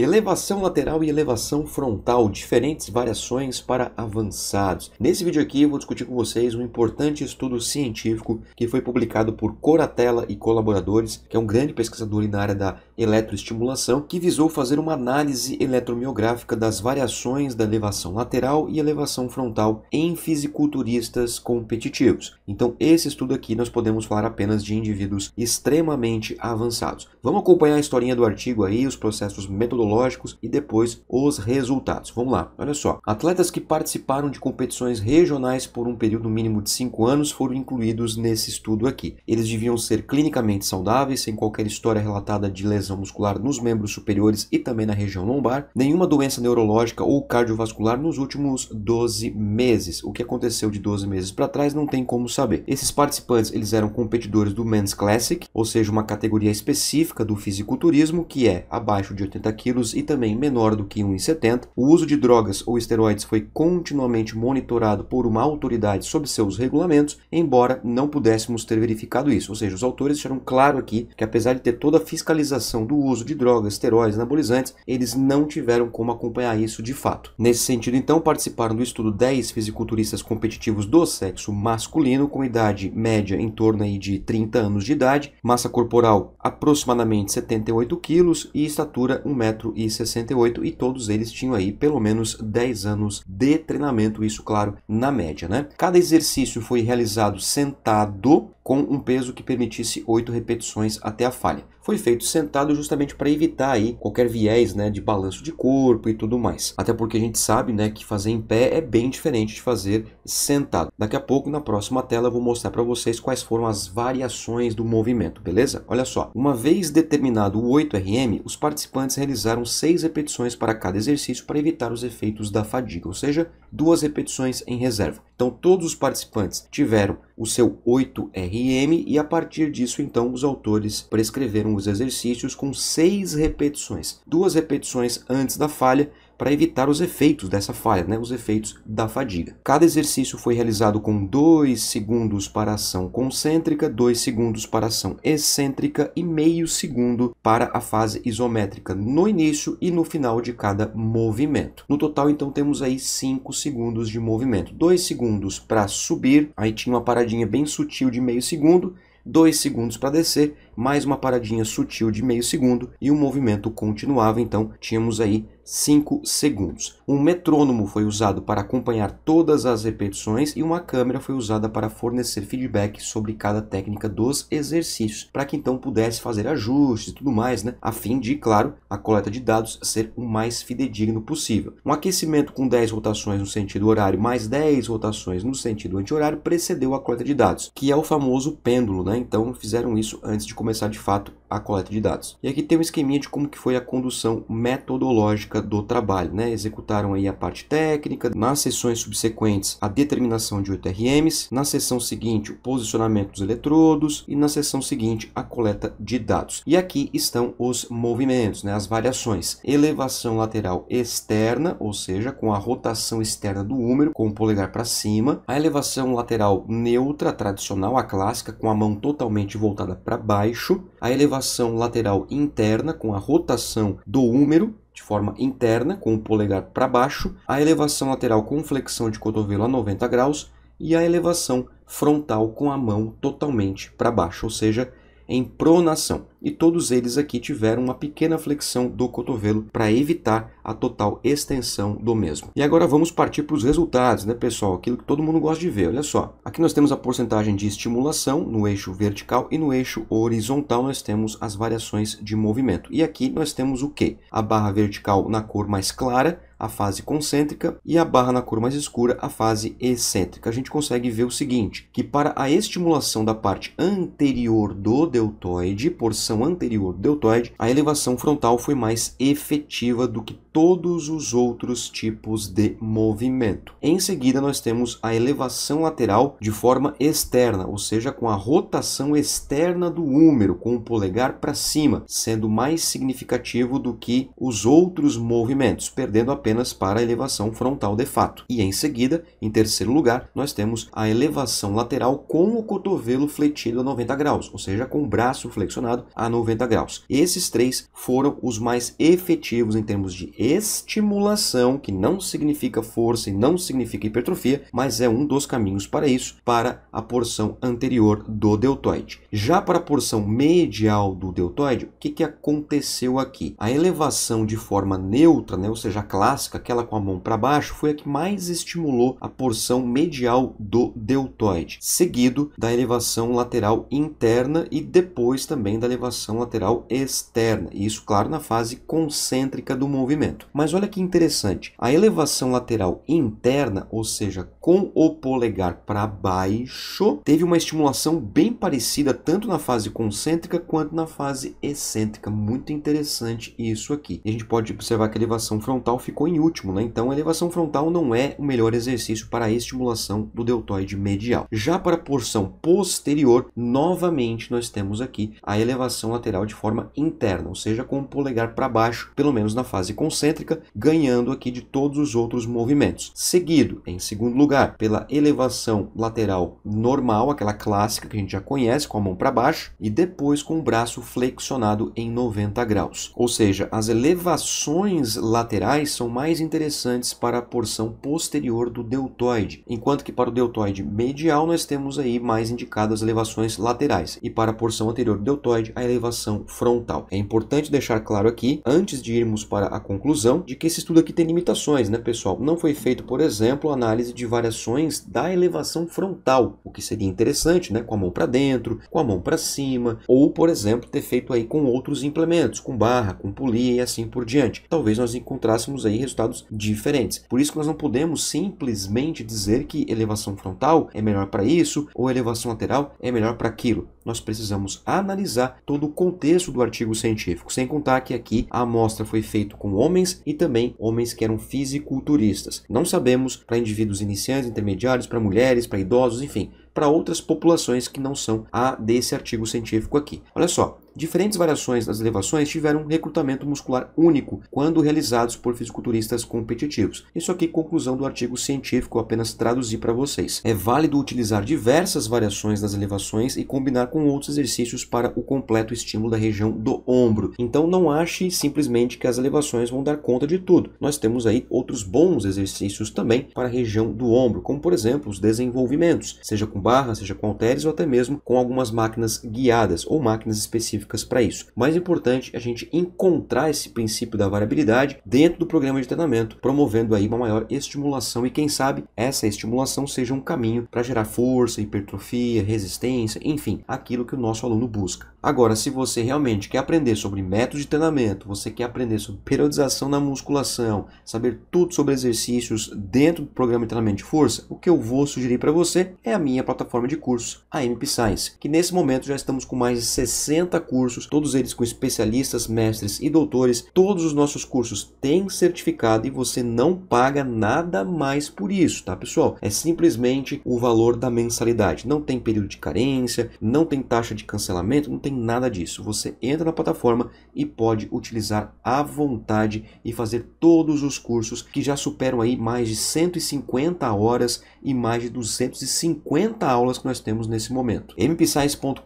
Elevação lateral e elevação frontal, diferentes variações para avançados. Nesse vídeo aqui eu vou discutir com vocês um importante estudo científico que foi publicado por Coratella e colaboradores, que é um grande pesquisador na área da eletroestimulação, que visou fazer uma análise eletromiográfica das variações da elevação lateral e elevação frontal em fisiculturistas competitivos. Então, esse estudo aqui nós podemos falar apenas de indivíduos extremamente avançados. Vamos acompanhar a historinha do artigo aí, os processos metodológicos e depois os resultados. Vamos lá, olha só. Atletas que participaram de competições regionais por um período mínimo de 5 anos foram incluídos nesse estudo aqui. Eles deviam ser clinicamente saudáveis, sem qualquer história relatada de lesão lesão muscular nos membros superiores e também na região lombar, nenhuma doença neurológica ou cardiovascular nos últimos 12 meses. O que aconteceu de 12 meses para trás não tem como saber. Esses participantes eles eram competidores do Men's Classic, ou seja, uma categoria específica do fisiculturismo que é abaixo de 80 quilos e também menor do que 1,70. O uso de drogas ou esteroides foi continuamente monitorado por uma autoridade sob seus regulamentos, embora não pudéssemos ter verificado isso. Ou seja, os autores deixaram claro aqui que apesar de ter toda a fiscalização questão do uso de drogas, esteróides, anabolizantes, eles não tiveram como acompanhar isso de fato. Nesse sentido, então, participaram do estudo 10 fisiculturistas competitivos do sexo masculino com idade média em torno aí de 30 anos de idade, massa corporal aproximadamente 78 quilos e estatura 1,68m e todos eles tinham aí pelo menos 10 anos de treinamento, isso claro, na média, né? Cada exercício foi realizado sentado com um peso que permitisse 8 repetições até a falha. Foi feito sentado justamente para evitar aí qualquer viés, né, de balanço de corpo e tudo mais. Até porque a gente sabe, né, que fazer em pé é bem diferente de fazer sentado. Daqui a pouco, na próxima tela, eu vou mostrar para vocês quais foram as variações do movimento, beleza? Olha só, uma vez determinado o 8RM, os participantes realizaram seis repetições para cada exercício para evitar os efeitos da fadiga, ou seja, duas repetições em reserva. Então todos os participantes tiveram o seu 8RM e a partir disso então os autores prescreveram os exercícios com seis repetições, duas repetições antes da falha para evitar os efeitos dessa falha, né, os efeitos da fadiga. Cada exercício foi realizado com 2 segundos para ação concêntrica, 2 segundos para ação excêntrica e meio segundo para a fase isométrica no início e no final de cada movimento. No total, então, temos aí 5 segundos de movimento. 2 segundos para subir, aí tinha uma paradinha bem sutil de meio segundo, 2 segundos para descer mais uma paradinha sutil de meio segundo e o movimento continuava, então tínhamos aí 5 segundos. Um metrônomo foi usado para acompanhar todas as repetições e uma câmera foi usada para fornecer feedback sobre cada técnica dos exercícios, para que então pudesse fazer ajustes e tudo mais, né? A fim de, claro, a coleta de dados ser o mais fidedigno possível. Um aquecimento com 10 rotações no sentido horário mais 10 rotações no sentido anti-horário precedeu a coleta de dados, que é o famoso pêndulo, né? Então fizeram isso antes de começar começar de fato a coleta de dados. E aqui tem um esqueminha de como que foi a condução metodológica do trabalho, né? Executaram aí a parte técnica, nas sessões subsequentes a determinação de 8 RMs, na sessão seguinte o posicionamento dos eletrodos e na sessão seguinte a coleta de dados. E aqui estão os movimentos, né? As variações. Elevação lateral externa, ou seja, com a rotação externa do húmero com o polegar para cima, a elevação lateral neutra tradicional, a clássica, com a mão totalmente voltada para baixo, a elevação articulação lateral interna com a rotação do húmero de forma interna com o polegar para baixo, a elevação lateral com flexão de cotovelo a 90 graus e a elevação frontal com a mão totalmente para baixo, ou seja, em pronação e todos eles aqui tiveram uma pequena flexão do cotovelo para evitar a total extensão do mesmo. E agora vamos partir para os resultados, né, pessoal? Aquilo que todo mundo gosta de ver. Olha só. Aqui nós temos a porcentagem de estimulação no eixo vertical e no eixo horizontal nós temos as variações de movimento. E aqui nós temos o que? A barra vertical na cor mais clara, a fase concêntrica e a barra na cor mais escura, a fase excêntrica. A gente consegue ver o seguinte, que para a estimulação da parte anterior do deltoide, por Anterior anterior deltoide, a elevação frontal foi mais efetiva do que todos os outros tipos de movimento. Em seguida, nós temos a elevação lateral de forma externa, ou seja, com a rotação externa do húmero, com o polegar para cima, sendo mais significativo do que os outros movimentos, perdendo apenas para a elevação frontal de fato. E em seguida, em terceiro lugar, nós temos a elevação lateral com o cotovelo fletido a 90 graus, ou seja, com o braço flexionado a 90 graus. Esses três foram os mais efetivos em termos de estimulação, que não significa força e não significa hipertrofia, mas é um dos caminhos para isso, para a porção anterior do deltoide. Já para a porção medial do deltoide, o que, que aconteceu aqui? A elevação de forma neutra, né, ou seja, a clássica, aquela com a mão para baixo, foi a que mais estimulou a porção medial do deltoide, seguido da elevação lateral interna e depois também da elevação lateral externa. Isso, claro, na fase concêntrica do movimento. Mas olha que interessante, a elevação lateral interna, ou seja, com o polegar para baixo, teve uma estimulação bem parecida tanto na fase concêntrica quanto na fase excêntrica. Muito interessante isso aqui. E a gente pode observar que a elevação frontal ficou em último, né? Então a elevação frontal não é o melhor exercício para a estimulação do deltoide medial. Já para a porção posterior, novamente nós temos aqui a elevação lateral de forma interna, ou seja, com o polegar para baixo, pelo menos na fase concêntrica concêntrica, ganhando aqui de todos os outros movimentos. Seguido, em segundo lugar, pela elevação lateral normal, aquela clássica que a gente já conhece, com a mão para baixo, e depois com o braço flexionado em 90 graus. Ou seja, as elevações laterais são mais interessantes para a porção posterior do deltoide, enquanto que para o deltoide medial nós temos aí mais indicadas elevações laterais, e para a porção anterior do deltoide, a elevação frontal. É importante deixar claro aqui, antes de irmos para a conclusão, conclusão de que esse estudo aqui tem limitações, né, pessoal? Não foi feito, por exemplo, análise de variações da elevação frontal, o que seria interessante, né, com a mão para dentro, com a mão para cima, ou, por exemplo, ter feito aí com outros implementos, com barra, com polia e assim por diante. Talvez nós encontrássemos aí resultados diferentes. Por isso que nós não podemos simplesmente dizer que elevação frontal é melhor para isso ou elevação lateral é melhor para aquilo. Nós precisamos analisar todo o contexto do artigo científico, sem contar que aqui a amostra foi feita com homens homens e também homens que eram fisiculturistas. Não sabemos para indivíduos iniciantes, intermediários, para mulheres, para idosos, enfim, para outras populações que não são a desse artigo científico aqui. Olha só, Diferentes variações das elevações tiveram um recrutamento muscular único quando realizados por fisiculturistas competitivos. Isso aqui conclusão do artigo científico, apenas traduzi para vocês. É válido utilizar diversas variações das elevações e combinar com outros exercícios para o completo estímulo da região do ombro. Então não ache simplesmente que as elevações vão dar conta de tudo. Nós temos aí outros bons exercícios também para a região do ombro, como por exemplo os desenvolvimentos, seja com barra, seja com halteres ou até mesmo com algumas máquinas guiadas ou máquinas específicas específicas para isso. Mais importante é a gente encontrar esse princípio da variabilidade dentro do programa de treinamento, promovendo aí uma maior estimulação e quem sabe essa estimulação seja um caminho para gerar força, hipertrofia, resistência, enfim, aquilo que o nosso aluno busca. Agora, se você realmente quer aprender sobre métodos de treinamento, você quer aprender sobre periodização na musculação, saber tudo sobre exercícios dentro do programa de treinamento de força, o que eu vou sugerir para você é a minha plataforma de curso, a MP Science, que nesse momento já estamos com mais de 60 cursos cursos, todos eles com especialistas, mestres e doutores. Todos os nossos cursos têm certificado e você não paga nada mais por isso, tá, pessoal? É simplesmente o valor da mensalidade. Não tem período de carência, não tem taxa de cancelamento, não tem nada disso. Você entra na plataforma e pode utilizar à vontade e fazer todos os cursos que já superam aí mais de 150 horas e mais de 250 aulas que nós temos nesse momento. mpsize.com.br,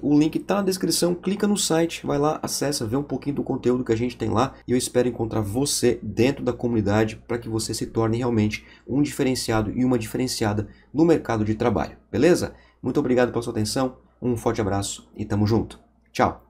o link está na descrição então clica no site, vai lá, acessa, vê um pouquinho do conteúdo que a gente tem lá e eu espero encontrar você dentro da comunidade para que você se torne realmente um diferenciado e uma diferenciada no mercado de trabalho, beleza? Muito obrigado pela sua atenção, um forte abraço e tamo junto. Tchau!